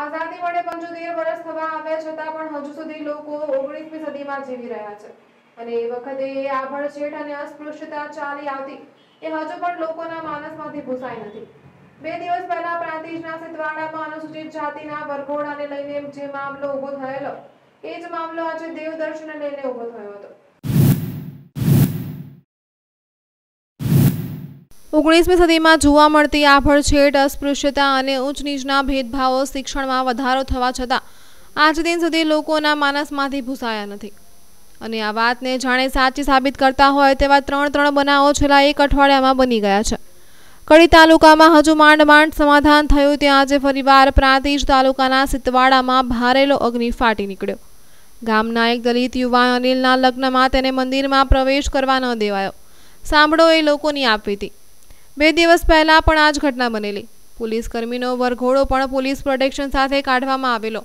આઝાદી મળે પંચોતેર વર્ષ થવા આવ્યા છતાં પણ હજુ સુધી લોકો ઓગણીસમી સદીમાં જીવી રહ્યા છે અને એ વખતે એ આભડછેટ અને અસ્પૃશ્યતા ચાલી આવતી એ હજુ પણ લોકોના માનસમાંથી ભૂસાઈ નથી બે દિવસ પહેલા પ્રાંતિજના સિતવાડામાં અનુસૂચિત જાતિના વરઘોડાને લઈને જે મામલો ઉભો થયેલો એ જ મામલો આજે દેવદર્શનને લઈને ઉભો થયો હતો ઓગણીસમી સદીમાં જોવા મળતી આભડછેટ અસ્પૃશ્યતા અને ઉચ્ચ નીચના ભેદભાવો શિક્ષણમાં વધારો થવા છતાં આજ દિન સુધી લોકોના માનસમાંથી ભૂસાયા નથી અને આ વાતને જાણે સાચી સાબિત કરતા હોય તેવા ત્રણ ત્રણ બનાવો છેલ્લા એક અઠવાડિયામાં બની ગયા છે કડી તાલુકામાં હજુ માંડ માંડ સમાધાન થયું ત્યાં આજે ફરીવાર પ્રાંતિજ તાલુકાના સિતવાડામાં ભારેલો અગ્નિ ફાટી નીકળ્યો ગામના એક દલિત યુવા અનિલના લગ્નમાં તેને મંદિરમાં પ્રવેશ કરવા ન દેવાયો સાંભળો એ લોકોની આપવી હતી બે દિવસ પહેલાં પણ આ જ ઘટના બનેલી પોલીસ કર્મીનો વરઘોડો પણ પોલીસ પ્રોટેક્શન સાથે કાઢવામાં આવેલો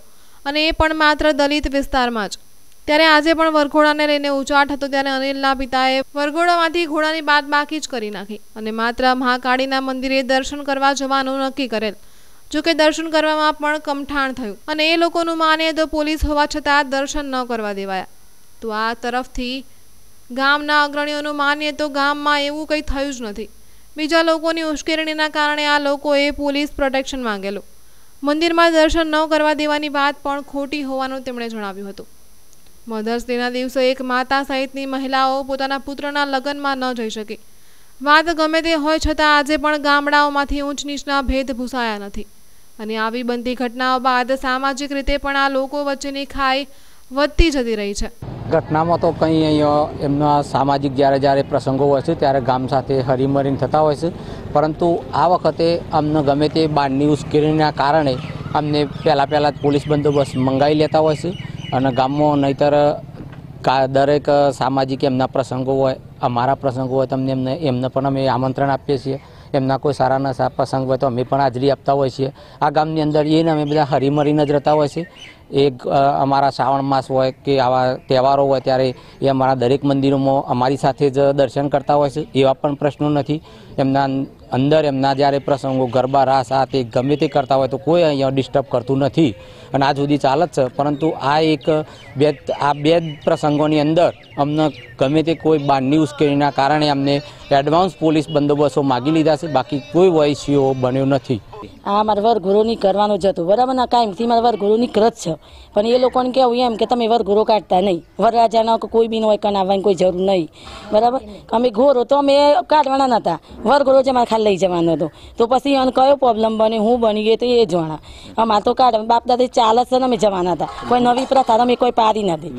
અને એ પણ માત્ર દલિત વિસ્તારમાં જ ત્યારે આજે પણ વરઘોડાને લઈને ઉચાટ હતો ત્યારે અનિલના પિતાએ વરઘોડામાંથી ઘોડાની બાદ બાકી જ કરી નાખી અને માત્ર મહાકાળીના મંદિરે દર્શન કરવા જવાનું નક્કી કરેલ જોકે દર્શન કરવામાં પણ કમઠાણ થયું અને એ લોકોનું માને તો પોલીસ હોવા છતાં દર્શન ન કરવા દેવાયા તો આ તરફથી ગામના અગ્રણીઓનું માનીએ તો ગામમાં એવું કંઈ થયું જ નથી બીજા લોકોની ઉશ્કેરણીના કારણે આ લોકોએ પોલીસ પ્રોટેક્શન માંગેલું મંદિરમાં દર્શન ન કરવા દેવાની વાત પણ ખોટી હોવાનું તેમણે જણાવ્યું હતું મધર્સ ડેના દિવસે એક માતા સહિતની મહિલાઓ પોતાના પુત્રના લગ્નમાં ન જઈ શકી વાત ગમે તે હોય છતાં આજે પણ ગામડાઓમાંથી ઊંચ નીચના ભેદ ભૂસાયા નથી અને આવી બનતી ઘટનાઓ બાદ સામાજિક રીતે પણ આ લોકો વચ્ચેની ખાઈ વધતી જતી રહી છે ઘટનામાં તો કંઈ અહીંયા એમના સામાજિક જ્યારે જ્યારે પ્રસંગો હોય છે ત્યારે ગામ સાથે હરીમરીન થતા હોય છે પરંતુ આ વખતે અમને ગમે તે બારની ઉશ્કેરણીના કારણે અમને પહેલાં પહેલાં જ પોલીસ બંદોબસ્ત મંગાવી લેતા હોય છે અને ગામમાં નહીતર દરેક સામાજિક એમના પ્રસંગો હોય અમારા પ્રસંગો હોય તમને એમને એમને પણ અમે આમંત્રણ આપીએ છીએ એમના કોઈ સારા ના પ્રસંગ હોય તો અમે પણ હાજરી આપતા હોઈએ છીએ આ ગામની અંદર એને અમે બધા હરીમરીને જ રહેતા હોય છે એક અમારા શ્રાવણ માસ હોય કે આવા તહેવારો હોય ત્યારે એ અમારા દરેક મંદિરોમાં અમારી સાથે જ દર્શન કરતા હોય છે એવા પણ પ્રશ્નો નથી એમના અંદર એમના જ્યારે પ્રસંગો ગરબા રાસ આ તે ગમે તે કરતા હોય તો કોઈ અહીંયા ડિસ્ટર્બ કરતું નથી અને આ સુધી ચાલે છે પરંતુ આ એક બે આ બે પ્રસંગોની અંદર અમને ગમે તે કોઈ બારની ઉશ્કેરીના કારણે અમને એડવાન્સ પોલીસ બંદોબસ્તો માગી લીધા છે બાકી કોઈ વયસીઓ બન્યો નથી આ મારા વર ગુરુની કરવાનું જ હતું બરાબર ના કાંઈ મારા વર ગુરુની કરત છે પણ એ લોકોને કહેવું એમ કે તમે વરઘોરો કાઢતા નહીં વરરાજાનો કે કોઈ બી હોય કનાવવાની કોઈ જરૂર નહીં બરાબર અમે ઘોરો તો અમે કાઢવાના નહોતા વરઘોરો જ અમારે ખાલી લઈ જવાનો હતો તો પછી એને કયો પ્રોબ્લેમ બને હું બની એ તો એ જાણા અમારે તો કાઢ બાપ દાદા ચાલે છે ને અમે જવાના હતા કોઈ નવી પ્રથા અમે કોઈ પારી નથી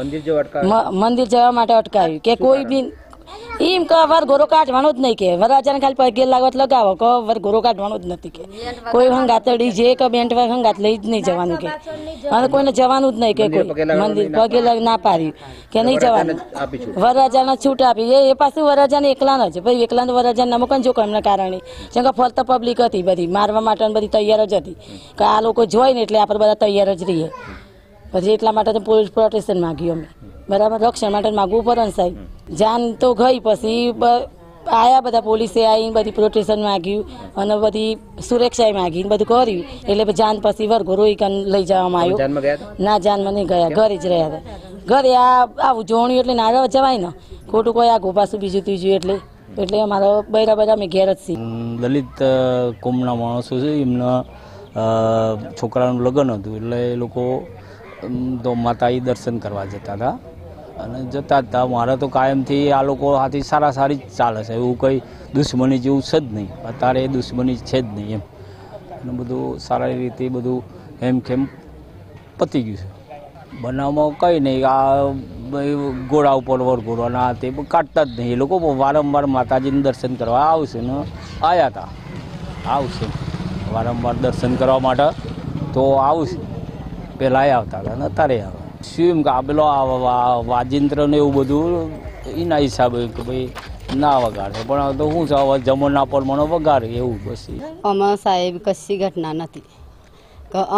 મંદિર જવા માટે અટકાવ્યું કે કોઈ બી એમ કે વર ગોરો કાઢવાનો જ નહીં કે વરરાજાને ખાલી પગે લાગવત લગાવો કે વર ગોરો કાઢવાનો જ નથી કે કોઈ હંગાતડી જે કે બેન્ટ વર હંગાત લઈ જ નહીં જવાનું કે અને કોઈને જવાનું જ નહીં કે કોઈ મંદિર પગે લાગ ના પાડી કે નહીં જવાનું વરરાજાને છૂટ આપી એ પાછું વરરાજાને એકલા ન જ ભાઈ એકલાને વરરાજાને નમક જો એમના કારણે જેમ કે ફરતા પબ્લિક હતી બધી મારવા માટે બધી તૈયાર જ હતી કે આ લોકો જોઈ ને એટલે આપણે બધા તૈયાર જ રહીએ પછી એટલા માટે તો પોલીસ પ્રોટેક્શન માગ્યું અમે બરાબર રક્ષણ માટે માગવું પડે સાહેબ જાન તો ગઈ પછી આયા બધા પોલીસે આવીને બધી પ્રોટેક્શન માગ્યું અને બધી સુરક્ષા માગીને બધું કર્યું એટલે જાન પછી વરઘો રોઈ લઈ જવામાં આવ્યું ના જાન મને ગયા ઘરે જ રહ્યા હતા ઘરે આ આવું જોણ્યું એટલે ના જવાય ને ખોટું કોઈ આ ગોપાસું બીજું ત્રીજું એટલે એટલે અમારો બૈરા બધા અમે ઘેર જ છીએ દલિત કોમના માણસો છે એમના છોકરાનું લગ્ન હતું એટલે એ લોકો તો માતાજી દર્શન કરવા જતા હતા અને જતા હતા મારે તો કાયમથી આ લોકો હાથી સારા સારી જ ચાલે છે એવું કંઈ દુશ્મની જેવું છે જ નહીં અત્યારે એ દુશ્મની છે જ નહીં એમ અને બધું સારી રીતે બધું એમ કેમ પતી ગયું છે બનાવમાં કંઈ નહીં આ ઘોડા ઉપર વરઘોડવાના તે કાઢતા જ નહીં એ લોકો વારંવાર માતાજીને દર્શન કરવા આવશે ને આવ્યા હતા આવશે વારંવાર દર્શન કરવા માટે તો આવશે પહેલાં આવતા હતા ને અત્યારે આવે શું કે આ પેલો વાજિંત્ર ને એવું બધું એના હિસાબે કે ભાઈ ના વગાડે પણ તો શું છે જમણના પ્રમાણે વગાડે એવું બસ અમા સાહેબ કશી ઘટના નથી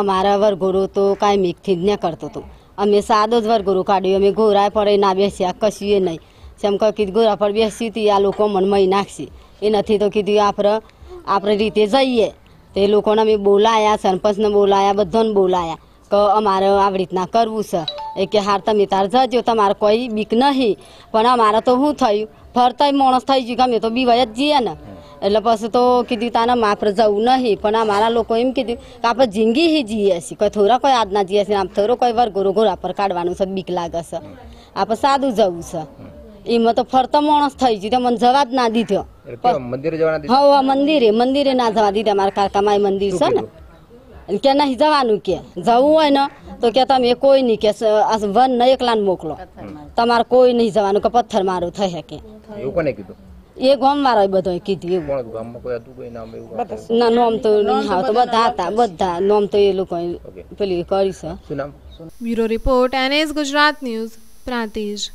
અમારા વરઘોરો તો કાંઈ મેઘથી જ ન કરતો હતો અમે સાદો જ વરઘોરો કાઢ્યું અમે ઘોરાય પડે ના બેસ્યા કશીએ નહીં સેમ કહે કીધું ઘોરા પર બેસી હતી આ લોકો મનમાં નાખશે એ નથી તો કીધું આપણે આપણે રીતે જઈએ તે લોકોને અમે બોલાયા સરપંચને બોલાયા બધાને બોલાયા કે અમારે આવી રીતના કરવું છે એ કે હાર તમે તાર જજો તમારે કોઈ બીક નહીં પણ અમારે તો શું થયું ફરતાય માણસ થઈ ગયું કે અમે તો બીવાય જ જઈએ ને એટલે પછી તો કીધું તાને માફર જવું નહીં પણ અમારા લોકો એમ કીધું કે આપણે જિંદગી હી જીએ છીએ કોઈ થોડા કોઈ આજના જીએ છીએ આમ થોડો કોઈ વાર ગોરો ગોરા પર કાઢવાનું છે બીક લાગે છે આપણે સાદું જવું છે એમાં તો ફરતો માણસ થઈ ગયો મને જવા જ ના દીધો મંદિરે મંદિરે મંદિરે ના જવા દીધા મારા માય મંદિર છે ને કે નહીં જવાનું કે જવું હોય ને તો કે તમે કોઈ નહીં કે વન ને એકલાને મોકલો તમારે કોઈ નહીં જવાનું કે પથ્થર મારું થઈ કે એ ગોમ વાળો બધો કીધું એવું નામ ના નામ તો હા તો બધા હતા બધા નામ તો એ લોકો પેલી કરી છે bureau report NS Gujarat news Prantij